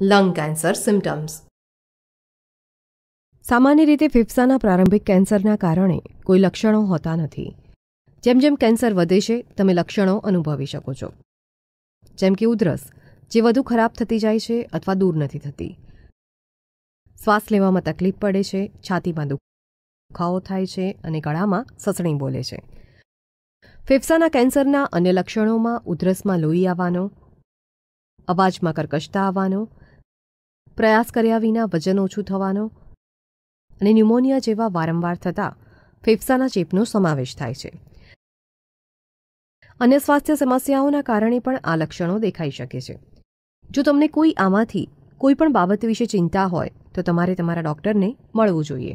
lung cancer symptoms સામાન્ય રીતે ફેફસાના પ્રારંભિક કેન્સરના કારણે કોઈ લક્ષણો હોતા નથી જેમ જેમ કેન્સર વધે છે તમે લક્ષણો અનુભવી શકો છો જેમ કે ઉધરસ જે વધુ ખરાબ થતી જાય છે અથવા દૂર નથી થતી શ્વાસ લેવામાં તકલીફ પડે છે છાતીમાં દુખાવો થાય છે અને ગળામાં સસણી બોલે છે ફેફસાના કેન્સરના અન્ય લક્ષણોમાં ઉધરસમાં લોહી આવવાનો અવાજમાં કર્કશતા આવવાનો પ્રયાસ કર્યા વિના વજન ઓછું થવાનો અને ન્યુમોનિયા જેવા વારંવાર થતા ફેફસાના ચેપનો સમાવેશ થાય છે અન્ય સ્વાસ્થ્ય સમસ્યાઓના કારણે પણ આ લક્ષણો દેખાઈ શકે છે જો તમને કોઈ આમાંથી કોઈ પણ બાબત વિશે ચિંતા હોય તો તમારે તમારા ડૉક્ટરને મળવું જોઈએ